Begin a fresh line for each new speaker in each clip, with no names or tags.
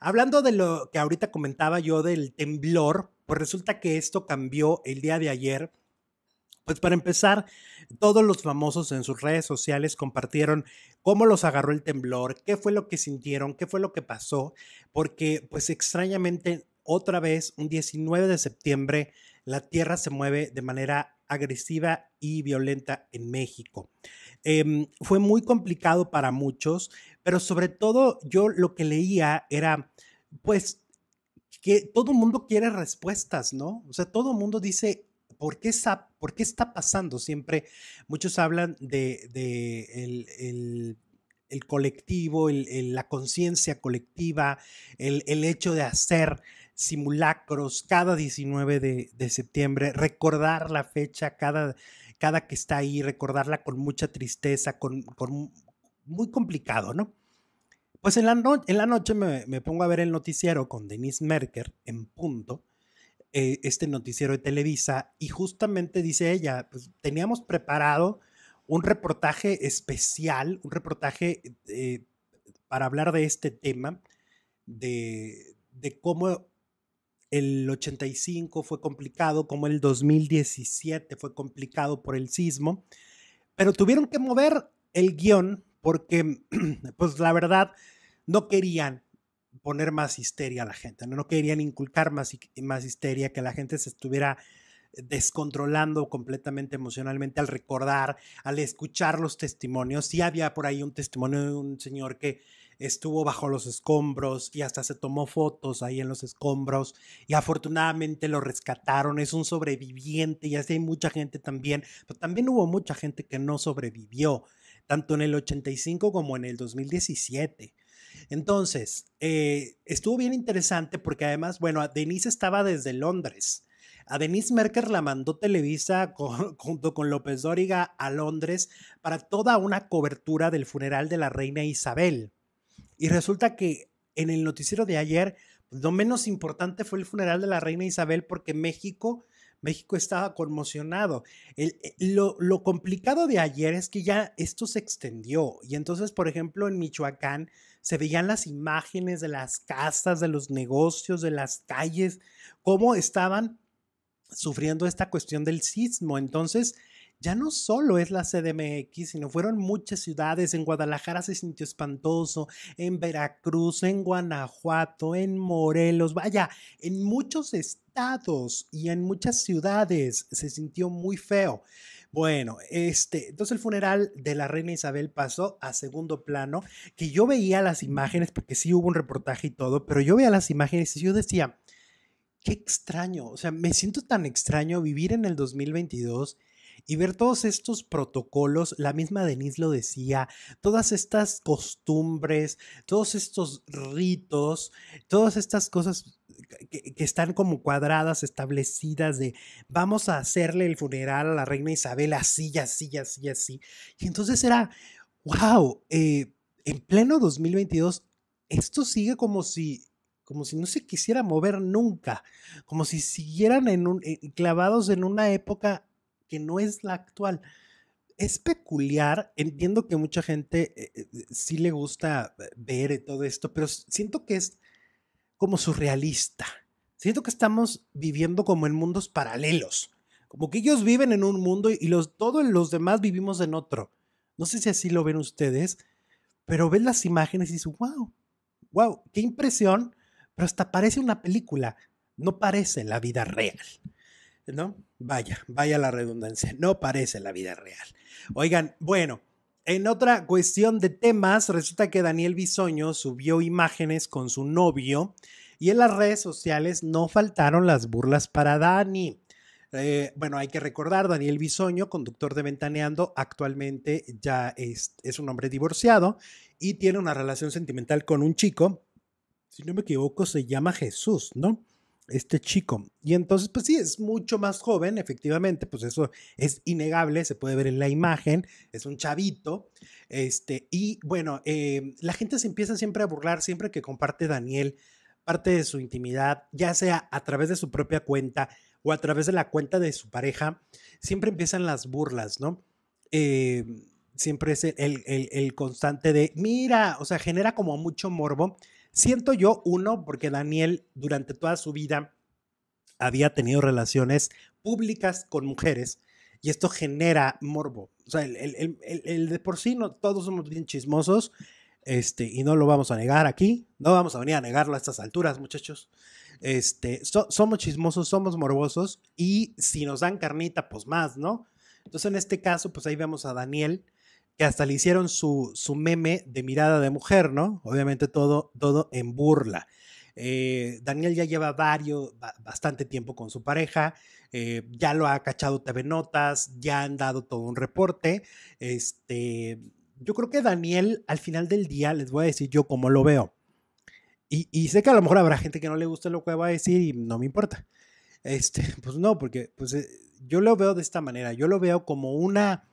Hablando de lo que ahorita comentaba yo del temblor, pues resulta que esto cambió el día de ayer. Pues para empezar, todos los famosos en sus redes sociales compartieron cómo los agarró el temblor, qué fue lo que sintieron, qué fue lo que pasó, porque pues extrañamente otra vez, un 19 de septiembre, la Tierra se mueve de manera agresiva y violenta en México. Em, fue muy complicado para muchos, pero sobre todo yo lo que leía era, pues, que todo el mundo quiere respuestas, ¿no? O sea, todo el mundo dice, ¿por qué, qué está pasando? Siempre muchos hablan de, el, colectivo, la conciencia colectiva, el hecho de hacer simulacros cada 19 de, de, septiembre, recordar la fecha cada, cada que está ahí, recordarla con mucha tristeza, con, con, muy complicado, ¿no? Pues en la, en la noche me, pongo a ver el noticiero con Denise Merker en punto, eh, este noticiero de Televisa, y justamente dice ella, pues, teníamos preparado un reportaje especial, un reportaje eh, para hablar de este tema, de, cómo el 85 fue complicado, cómo el 2017 fue complicado por el sismo, pero tuvieron que mover el guión porque pues la verdad no querían poner más histeria a la gente, no, querían inculcar más, más histeria, que la gente se estuviera descontrolando completamente emocionalmente al recordar, al escuchar los testimonios. Sí había por ahí un testimonio de un señor que estuvo bajo los escombros y hasta se tomó fotos ahí en los escombros y afortunadamente lo rescataron, es un sobreviviente y así hay mucha gente también, pero también hubo mucha gente que no sobrevivió tanto en el 85 como en el 2017. Entonces, eh, estuvo bien interesante porque además, bueno, Denise estaba desde Londres. A Denise Merker la mandó Televisa junto con López Dóriga a Londres para toda una cobertura del funeral de la reina Isabel. Y resulta que en el noticiero de ayer, pues, lo menos importante fue el funeral de la reina Isabel porque México México estaba conmocionado. Eh, lo, lo, complicado de ayer es que ya esto se extendió y entonces, por ejemplo, en Michoacán se veían las imágenes de las casas, de los negocios, de las calles, cómo estaban sufriendo esta cuestión del sismo. Entonces, ya no solo es la CDMX, sino fueron muchas ciudades. En Guadalajara se sintió espantoso, en Veracruz, en Guanajuato, en Morelos, vaya, en muchos estados y en muchas ciudades se sintió muy feo. Bueno, este, entonces el funeral de la reina Isabel pasó a segundo plano, que yo veía las imágenes, porque sí hubo un reportaje y todo, pero yo veía las imágenes y yo decía, qué extraño, o sea, me siento tan extraño vivir en el 2022 y ver todos estos protocolos, la misma Denise lo decía, todas estas costumbres, todos estos ritos, todas estas cosas que, están como cuadradas, establecidas de vamos a hacerle el funeral a la reina Isabel así, así, así, así. Y entonces era, wow, eh, en pleno 2022, esto sigue como si como si no se quisiera mover nunca, como si siguieran en eh, clavados en una época que no es la actual. Es peculiar, entiendo que mucha gente eh, eh, sí le gusta ver e, todo esto, pero siento que es como surrealista. Siento que estamos viviendo como en mundos paralelos, como que ellos viven en un mundo y los, todos los demás vivimos en otro. No sé si así lo ven ustedes, pero ven las imágenes y dicen, wow, wow, qué impresión, pero hasta parece una película, no parece la vida real. ¿no? Vaya, vaya la redundancia, no parece la vida real. Oigan, bueno, en otra cuestión de temas, resulta que Daniel Bisoño subió imágenes con su novio y en las redes sociales no faltaron las burlas para Dani. Eh, bueno, hay que recordar, Daniel Bisoño, conductor de Ventaneando, actualmente ya es un hombre divorciado y tiene una relación sentimental con un chico, si no me equivoco, se llama Jesús, ¿no? este chico. Y entonces, pues sí, es mucho más joven, efectivamente, pues eso es innegable, se puede ver en la imagen, es un chavito. Este, y bueno, eh, la gente se empieza siempre a burlar, siempre que comparte Daniel parte de su intimidad, ya sea a través de su propia cuenta o a través de la cuenta de su pareja, siempre empiezan las burlas, ¿no? Eh, siempre es el, el constante de, mira, o sea, genera como mucho morbo Siento yo, uno, porque Daniel durante toda su vida había tenido relaciones públicas con mujeres y esto genera morbo. O sea, el, de por sí, no, todos somos bien chismosos este, y no lo vamos a negar aquí, no vamos a venir a negarlo a estas alturas, muchachos. Este, somos chismosos, somos morbosos y si nos dan carnita, pues más, ¿no? Entonces en este caso, pues ahí vemos a Daniel que hasta le hicieron su, meme de mirada de mujer, ¿no? Obviamente todo, todo en burla. Eh, Daniel ya lleva varios, bastante tiempo con su pareja, eh, ya lo ha cachado TV Notas, ya han dado todo un reporte. Este, yo creo que Daniel, al final del día, les voy a decir yo cómo lo veo. Y, sé que a lo mejor habrá gente que no le guste lo que va a decir y no me importa. Este, pues no, porque pues, eh, yo lo veo de esta manera, yo lo veo como una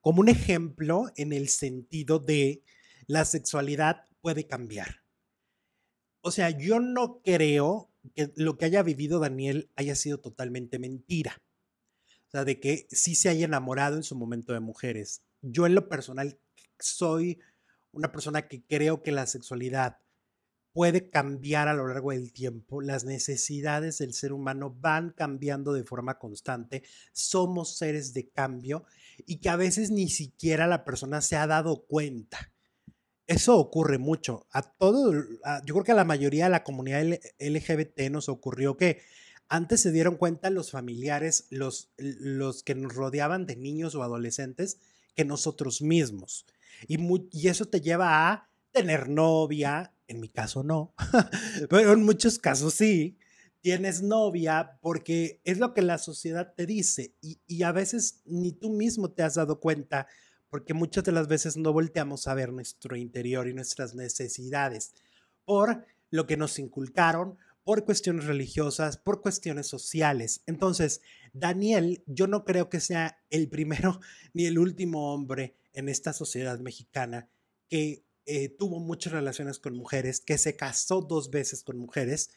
como un ejemplo en el sentido de la sexualidad puede cambiar. O sea, yo no creo que lo que haya vivido Daniel haya sido totalmente mentira. O sea, de que sí se haya enamorado en su momento de mujeres. Yo en lo personal soy una persona que creo que la sexualidad puede cambiar a lo largo del tiempo. Las necesidades del ser humano van cambiando de forma constante. Somos seres de cambio y que a veces ni siquiera la persona se ha dado cuenta. Eso ocurre mucho. A todo, yo creo que a la mayoría de la comunidad LGBT nos ocurrió que antes se dieron cuenta los familiares, los, los que nos rodeaban de niños o adolescentes, que nosotros mismos. Y, y eso te lleva a tener novia, en mi caso no, pero en muchos casos sí, tienes novia porque es lo que la sociedad te dice y, a veces ni tú mismo te has dado cuenta porque muchas de las veces no volteamos a ver nuestro interior y nuestras necesidades por lo que nos inculcaron, por cuestiones religiosas, por cuestiones sociales. Entonces, Daniel, yo no creo que sea el primero ni el último hombre en esta sociedad mexicana que eh, tuvo muchas relaciones con mujeres, que se casó dos veces con mujeres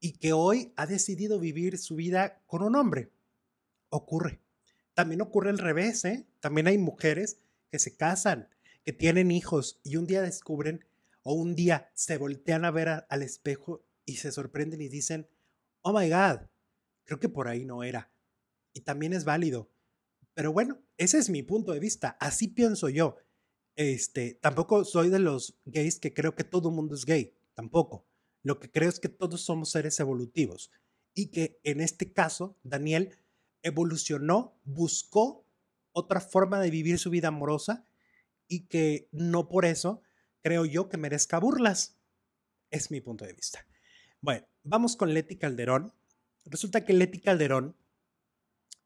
y que hoy ha decidido vivir su vida con un hombre. Ocurre. También ocurre al revés, ¿eh? También hay mujeres que se casan, que tienen hijos y un día descubren o un día se voltean a ver al espejo y se sorprenden y dicen, oh my God, creo que por ahí no era. Y también es válido. Pero bueno, ese es mi punto de vista, así pienso yo. Este, tampoco soy de los gays que creo que todo el mundo es gay, tampoco. Lo que creo es que todos somos seres evolutivos y que en este caso Daniel evolucionó, buscó otra forma de vivir su vida amorosa y que no por eso creo yo que merezca burlas. Es mi punto de vista. Bueno, vamos con Leti Calderón. Resulta que Leti Calderón,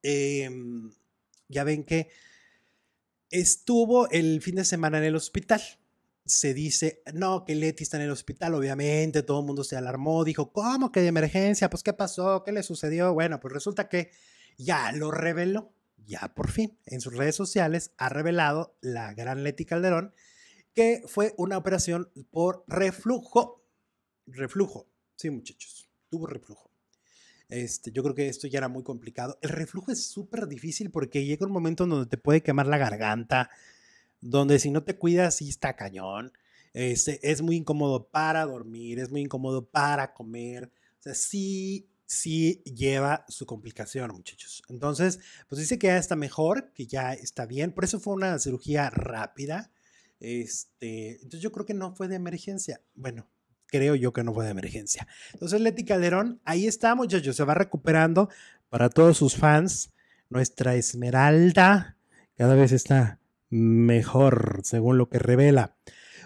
em, ya ven que estuvo el fin de semana en el hospital. Se dice, no, que Leti está en el hospital, obviamente, todo el mundo se alarmó, dijo, ¿cómo que de emergencia? Pues, ¿qué pasó? ¿Qué le sucedió? Bueno, pues resulta que ya lo reveló, ya por fin, en sus redes sociales ha revelado la gran Leti Calderón que fue una operación por reflujo. Reflujo, sí, muchachos, tuvo reflujo. Este, yo creo que esto ya era muy complicado. El reflujo es súper difícil porque llega un momento donde te puede quemar la garganta, donde si no te cuidas y está cañón. Este, es muy incómodo para dormir, es muy incómodo para comer. O sea, sí, sí lleva su complicación, muchachos. Entonces, pues dice que ya está mejor, que ya está bien. Por eso fue una cirugía rápida. Este, entonces yo creo que no fue de emergencia. Bueno, creo yo que no fue de emergencia. Entonces, Leti Calderón, ahí está, muchachos, se va recuperando para todos sus fans. Nuestra Esmeralda cada vez está mejor, según lo que revela.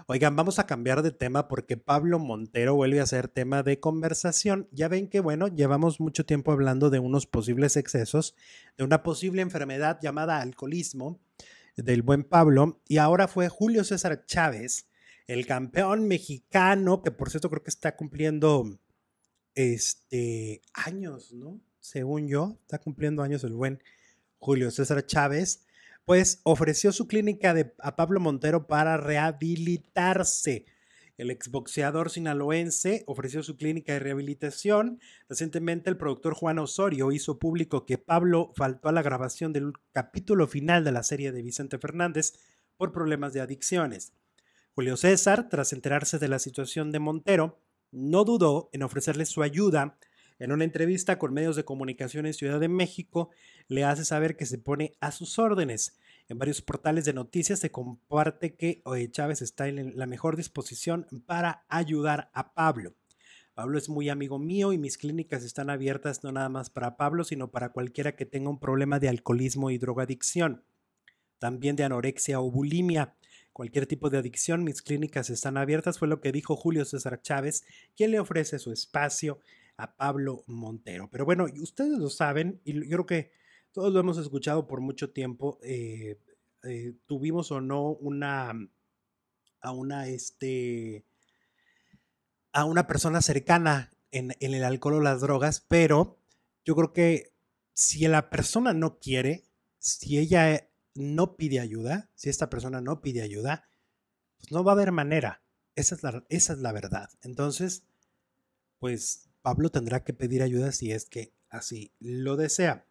Oigan, vamos a cambiar de tema porque Pablo Montero vuelve a ser tema de conversación. Ya ven que, bueno, llevamos mucho tiempo hablando de unos posibles excesos, de una posible enfermedad llamada alcoholismo del buen Pablo, y ahora fue Julio César Chávez el campeón mexicano, que por cierto creo que está cumpliendo este, años, ¿no? Según yo, está cumpliendo años el buen Julio César Chávez, pues ofreció su clínica de, a Pablo Montero para rehabilitarse. El exboxeador sinaloense ofreció su clínica de rehabilitación. Recientemente el productor Juan Osorio hizo público que Pablo faltó a la grabación del capítulo final de la serie de Vicente Fernández por problemas de adicciones. Julio César, tras enterarse de la situación de Montero, no dudó en ofrecerle su ayuda. En una entrevista con medios de comunicación en Ciudad de México, le hace saber que se pone a sus órdenes. En varios portales de noticias se comparte que Chávez está en la mejor disposición para ayudar a Pablo. Pablo es muy amigo mío y mis clínicas están abiertas no nada más para Pablo, sino para cualquiera que tenga un problema de alcoholismo y drogadicción, también de anorexia o bulimia cualquier tipo de adicción, mis clínicas están abiertas, fue lo que dijo Julio César Chávez, quien le ofrece su espacio a Pablo Montero. Pero bueno, ustedes lo saben y yo creo que todos lo hemos escuchado por mucho tiempo, eh, eh, tuvimos o no una, mm, a una, este, a una persona cercana en, en el alcohol o las drogas, pero yo creo que si la persona no quiere, si ella no pide ayuda, si esta persona no pide ayuda, pues no va a haber manera. Esa es la, verdad. Entonces, pues Pablo tendrá que pedir ayuda si es que así lo desea.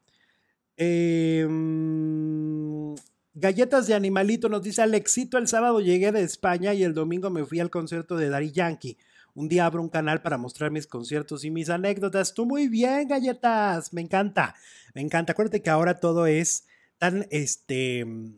Em, galletas de animalito nos dice Alexito, el sábado llegué de España y el domingo me fui al concierto de Dari Yankee. Un día abro un canal para mostrar mis conciertos y mis anécdotas. Tú muy bien, galletas. Me encanta. Me encanta. Acuérdate que ahora todo es tan, este, mm,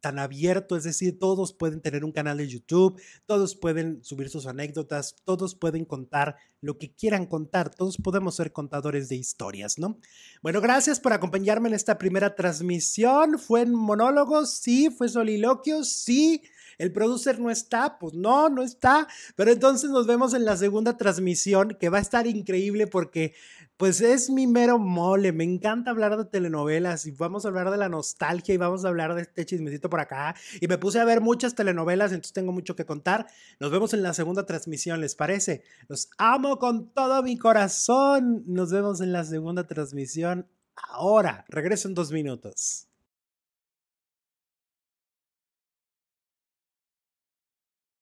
tan abierto, es decir, todos pueden tener un canal de YouTube, todos pueden subir sus anécdotas, todos pueden contar lo que quieran contar, todos podemos ser contadores de historias, ¿no? Bueno, gracias por acompañarme en esta primera transmisión, fue en monólogos, sí, fue soliloquios, sí, el producer no está, pues no, no está. Pero entonces nos vemos en la segunda transmisión, que va a estar increíble porque pues es mi mero mole. Me encanta hablar de telenovelas y vamos a hablar de la nostalgia y vamos a hablar de este chismecito por acá. Y me puse a ver muchas telenovelas, entonces tengo mucho que contar. Nos vemos en la segunda transmisión, ¿les parece? Los amo con todo mi corazón. Nos vemos en la segunda transmisión. Ahora, regreso en dos minutos.